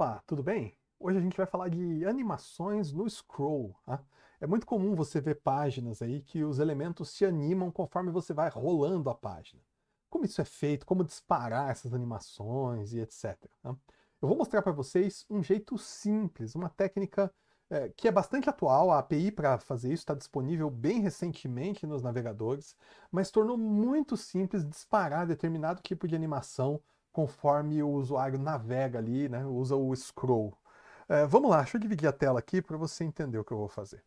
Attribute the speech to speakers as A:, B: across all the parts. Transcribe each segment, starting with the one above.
A: Opa, tudo bem? Hoje a gente vai falar de animações no scroll. Tá? É muito comum você ver páginas aí que os elementos se animam conforme você vai rolando a página. Como isso é feito, como disparar essas animações e etc. Tá? Eu vou mostrar para vocês um jeito simples, uma técnica é, que é bastante atual, a API para fazer isso está disponível bem recentemente nos navegadores, mas tornou muito simples disparar determinado tipo de animação conforme o usuário navega ali, né, usa o scroll. É, vamos lá, deixa eu dividir a tela aqui para você entender o que eu vou fazer.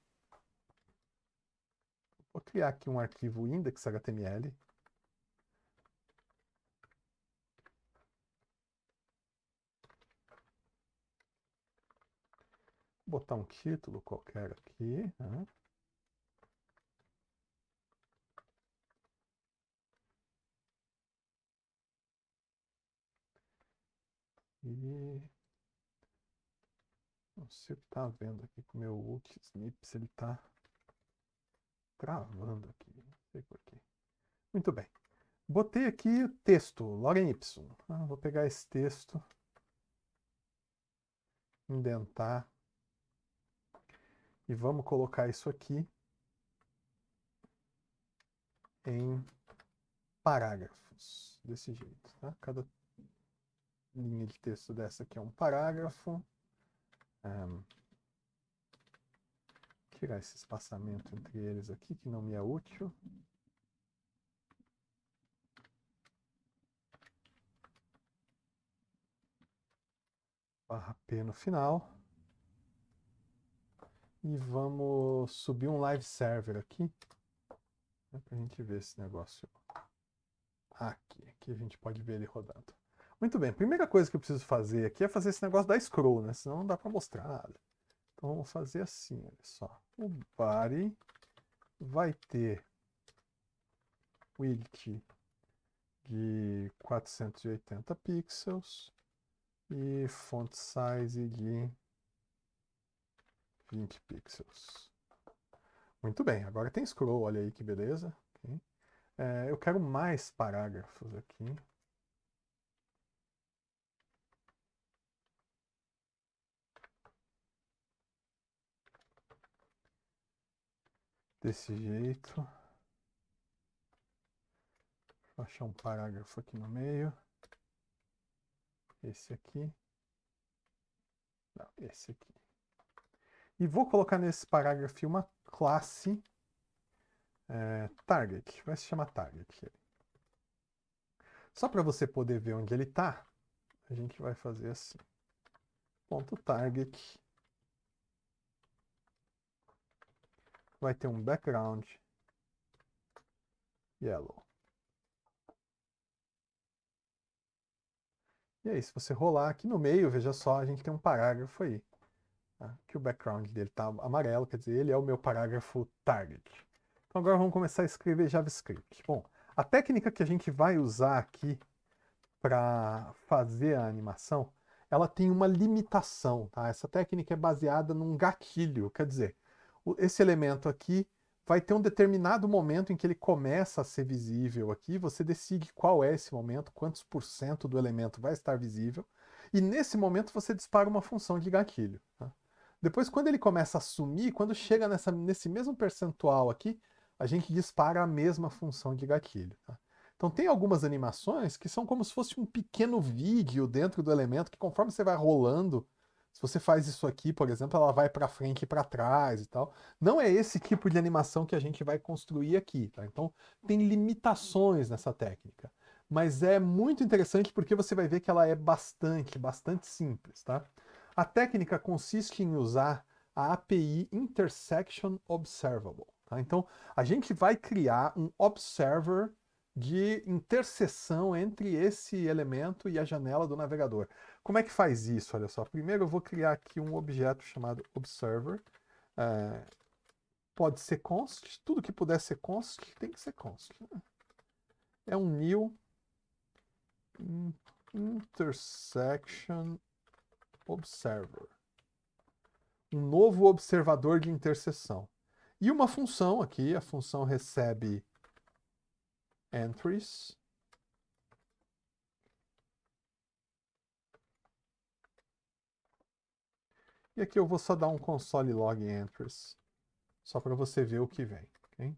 A: Vou criar aqui um arquivo index.html. botar um título qualquer aqui. Né? E não sei o que tá vendo aqui com o meu Wook Snips, ele tá travando aqui, não sei porquê. Muito bem. Botei aqui o texto, log Y. Ah, vou pegar esse texto, indentar, e vamos colocar isso aqui em parágrafos, desse jeito, tá? Cada linha de texto dessa aqui é um parágrafo. Um, tirar esse espaçamento entre eles aqui, que não me é útil. Barra P no final. E vamos subir um live server aqui, né, para a gente ver esse negócio aqui, que a gente pode ver ele rodando. Muito bem, a primeira coisa que eu preciso fazer aqui é fazer esse negócio da scroll, né? Senão não dá para mostrar nada. Então vamos fazer assim, olha só. O body vai ter width de 480 pixels e font size de 20 pixels. Muito bem, agora tem scroll, olha aí que beleza. É, eu quero mais parágrafos aqui. desse jeito. Vou achar um parágrafo aqui no meio. Esse aqui. Não, esse aqui. E vou colocar nesse parágrafo uma classe é, target. Vai se chamar target. Só para você poder ver onde ele está, a gente vai fazer assim. Ponto target vai ter um background yellow. E aí, se você rolar aqui no meio, veja só, a gente tem um parágrafo aí. Tá? Que o background dele está amarelo, quer dizer, ele é o meu parágrafo target. Então agora vamos começar a escrever JavaScript. Bom, a técnica que a gente vai usar aqui para fazer a animação, ela tem uma limitação, tá? Essa técnica é baseada num gatilho, quer dizer, esse elemento aqui vai ter um determinado momento em que ele começa a ser visível aqui, você decide qual é esse momento, quantos por cento do elemento vai estar visível, e nesse momento você dispara uma função de gatilho. Tá? Depois, quando ele começa a sumir, quando chega nessa, nesse mesmo percentual aqui, a gente dispara a mesma função de gatilho. Tá? Então tem algumas animações que são como se fosse um pequeno vídeo dentro do elemento, que conforme você vai rolando, se você faz isso aqui, por exemplo, ela vai para frente e para trás e tal. Não é esse tipo de animação que a gente vai construir aqui, tá? Então, tem limitações nessa técnica. Mas é muito interessante porque você vai ver que ela é bastante, bastante simples, tá? A técnica consiste em usar a API Intersection Observable. Tá? Então, a gente vai criar um observer de interseção entre esse elemento e a janela do navegador. Como é que faz isso? Olha só, primeiro eu vou criar aqui um objeto chamado observer. É, pode ser const, tudo que puder ser const, tem que ser const. Né? É um new intersection observer. Um novo observador de interseção. E uma função aqui, a função recebe entries. E aqui eu vou só dar um console log entries, só para você ver o que vem. Okay?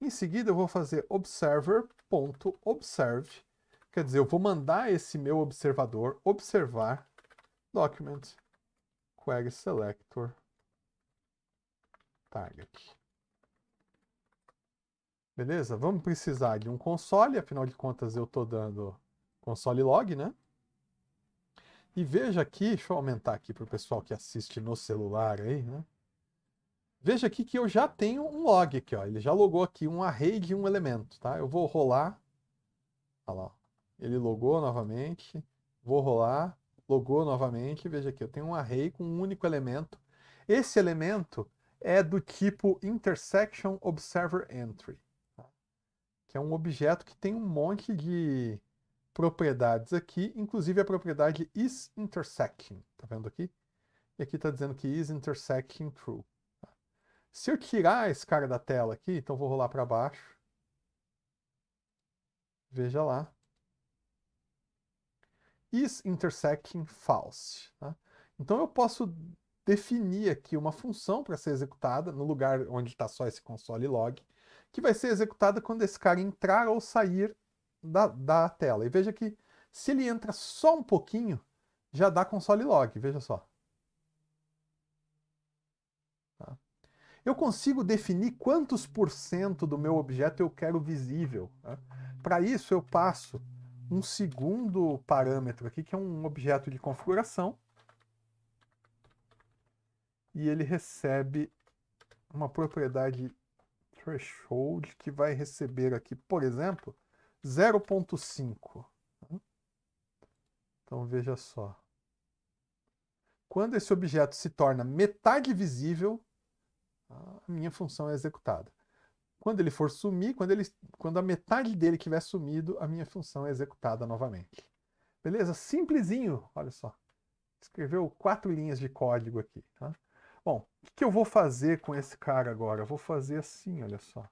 A: Em seguida eu vou fazer observer.observe, quer dizer, eu vou mandar esse meu observador observar document query selector target. Beleza? Vamos precisar de um console, afinal de contas eu estou dando console log, né? E veja aqui, deixa eu aumentar aqui para o pessoal que assiste no celular aí, né? Veja aqui que eu já tenho um log aqui, ó. Ele já logou aqui um array de um elemento, tá? Eu vou rolar. Olha lá, Ele logou novamente. Vou rolar. Logou novamente. Veja aqui, eu tenho um array com um único elemento. Esse elemento é do tipo intersection observer entry que é um objeto que tem um monte de propriedades aqui, inclusive a propriedade is intersecting, tá vendo aqui? E aqui está dizendo que is intersecting true. Tá? Se eu tirar esse cara da tela aqui, então vou rolar para baixo. Veja lá. Is intersecting false. Tá? Então eu posso definir aqui uma função para ser executada no lugar onde está só esse console log que vai ser executada quando esse cara entrar ou sair da, da tela. E veja que se ele entra só um pouquinho, já dá console log, veja só. Tá? Eu consigo definir quantos por cento do meu objeto eu quero visível. Tá? Para isso eu passo um segundo parâmetro aqui, que é um objeto de configuração, e ele recebe uma propriedade threshold que vai receber aqui, por exemplo, 0.5. Né? Então veja só. Quando esse objeto se torna metade visível, a minha função é executada. Quando ele for sumir, quando, ele, quando a metade dele tiver sumido, a minha função é executada novamente. Beleza? Simplesinho, olha só. Escreveu quatro linhas de código aqui. Tá? Bom, o que, que eu vou fazer com esse cara agora? Eu vou fazer assim, olha só.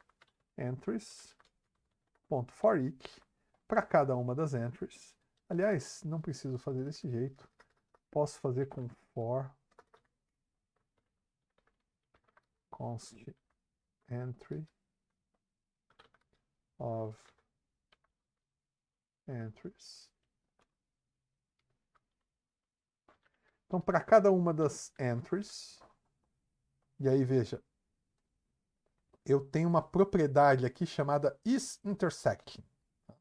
A: Entries.forEach para cada uma das entries. Aliás, não preciso fazer desse jeito. Posso fazer com for const entry of entries. Então, para cada uma das entries, e aí, veja. Eu tenho uma propriedade aqui chamada isIntersect, tá?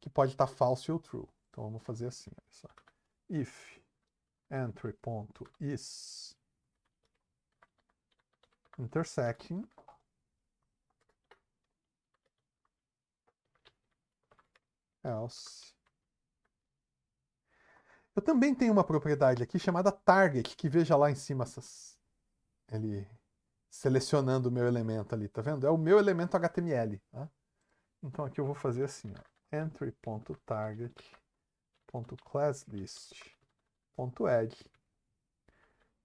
A: que pode estar falso ou true. Então vamos fazer assim, olha só. if entry.is intersecting else. Eu também tenho uma propriedade aqui chamada target, que veja lá em cima essas ele selecionando o meu elemento ali, tá vendo? É o meu elemento HTML. Tá? Né? Então aqui eu vou fazer assim, entry.target.classList.add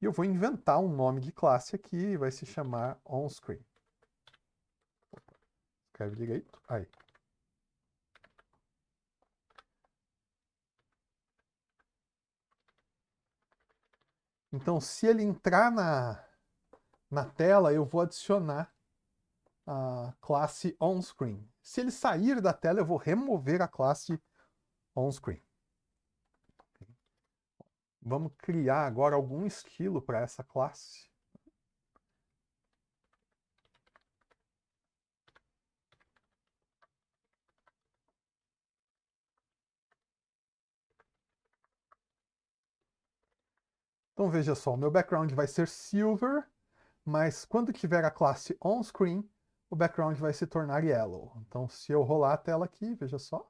A: e eu vou inventar um nome de classe aqui, vai se chamar onScreen. Escreve, direito. aí. Aí. Então, se ele entrar na, na tela, eu vou adicionar a classe onScreen. Se ele sair da tela, eu vou remover a classe onScreen. Vamos criar agora algum estilo para essa classe. Então veja só, meu background vai ser silver, mas quando tiver a classe onScreen, o background vai se tornar yellow. Então, se eu rolar a tela aqui, veja só,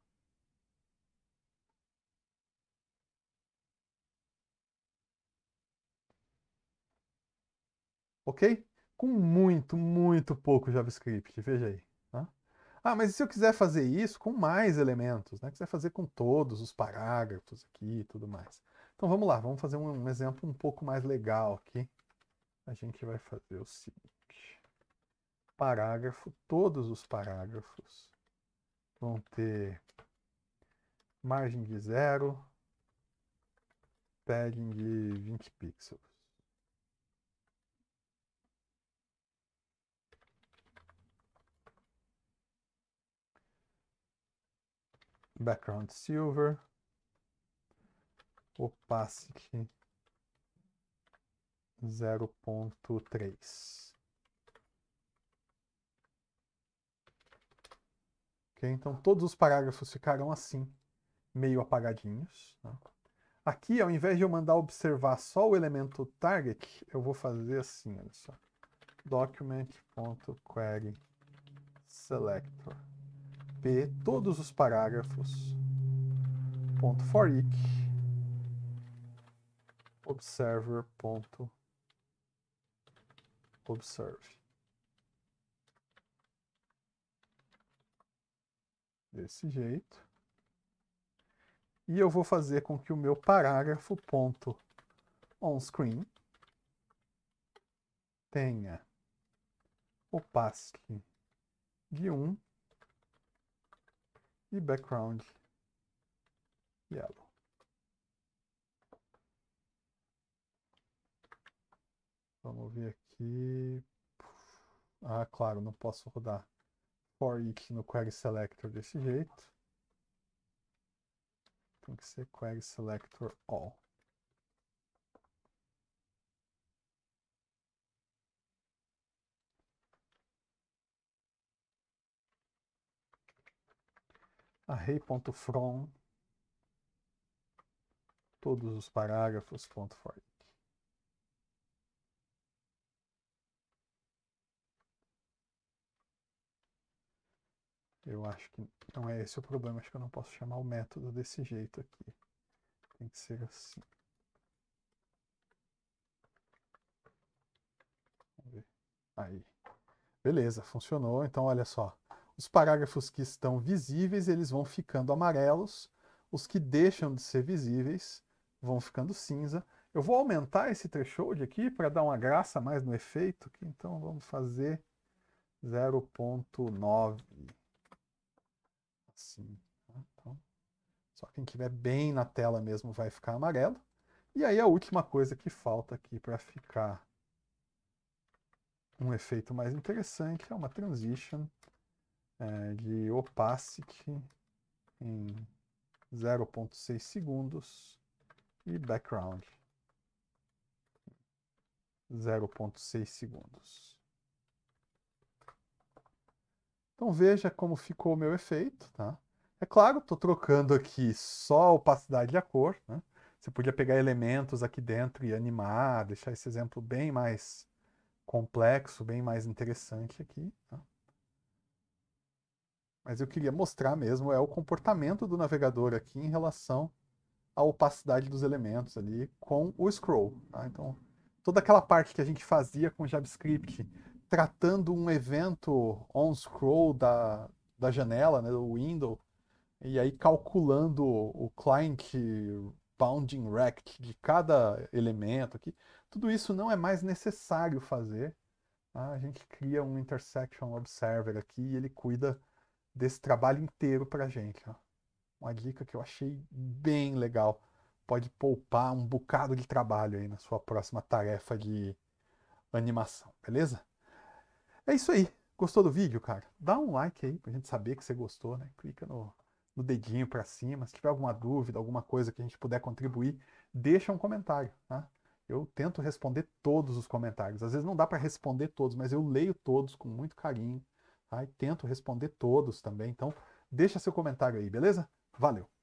A: ok? Com muito, muito pouco JavaScript, veja aí. Tá? Ah, mas e se eu quiser fazer isso com mais elementos, né? Quiser fazer com todos os parágrafos aqui e tudo mais. Então vamos lá, vamos fazer um, um exemplo um pouco mais legal aqui a gente vai fazer o seguinte: parágrafo, todos os parágrafos vão ter margem de zero, padding de 20 pixels. Background silver, opacity 0.3. Okay, então, todos os parágrafos ficaram assim, meio apagadinhos. Né? Aqui, ao invés de eu mandar observar só o elemento target, eu vou fazer assim, olha só. Document.query selector p todos os parágrafos ponto for each observer ponto observe. Desse jeito. E eu vou fazer com que o meu parágrafo ponto onScreen tenha opacity de 1 e background yellow. Vamos ver aqui aqui. Ah, claro, não posso rodar for each no query selector desse jeito. Tem que ser query selector all. array.from todos os parágrafos.for Eu acho que não é esse o problema, acho que eu não posso chamar o método desse jeito aqui. Tem que ser assim. Vamos ver. Aí. Beleza, funcionou. Então, olha só. Os parágrafos que estão visíveis, eles vão ficando amarelos. Os que deixam de ser visíveis vão ficando cinza. Eu vou aumentar esse threshold aqui para dar uma graça mais no efeito. Então, vamos fazer 0.9 assim. Tá? Então, só quem estiver bem na tela mesmo vai ficar amarelo. E aí a última coisa que falta aqui para ficar um efeito mais interessante é uma transition é, de opacity em 0.6 segundos e background 0.6 segundos. Então veja como ficou o meu efeito, tá? É claro, estou trocando aqui só a opacidade e a cor, né? Você podia pegar elementos aqui dentro e animar, deixar esse exemplo bem mais complexo, bem mais interessante aqui. Tá? Mas eu queria mostrar mesmo é o comportamento do navegador aqui em relação à opacidade dos elementos ali com o scroll. Tá? Então, toda aquela parte que a gente fazia com JavaScript tratando um evento on-scroll da, da janela, né, do window, e aí calculando o client bounding rect de cada elemento aqui. Tudo isso não é mais necessário fazer. Tá? A gente cria um intersection observer aqui e ele cuida desse trabalho inteiro para a gente. Ó. Uma dica que eu achei bem legal. Pode poupar um bocado de trabalho aí na sua próxima tarefa de animação, beleza? É isso aí. Gostou do vídeo, cara? Dá um like aí pra gente saber que você gostou, né? Clica no, no dedinho para cima. Se tiver alguma dúvida, alguma coisa que a gente puder contribuir, deixa um comentário, tá? Eu tento responder todos os comentários. Às vezes não dá para responder todos, mas eu leio todos com muito carinho, tá? E tento responder todos também. Então, deixa seu comentário aí, beleza? Valeu!